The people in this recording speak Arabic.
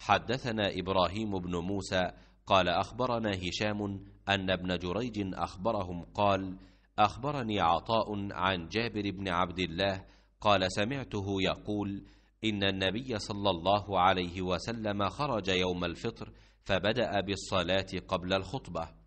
حدثنا ابراهيم بن موسى قال اخبرنا هشام ان ابن جريج اخبرهم قال اخبرني عطاء عن جابر بن عبد الله قال سمعته يقول ان النبي صلى الله عليه وسلم خرج يوم الفطر فبدا بالصلاه قبل الخطبه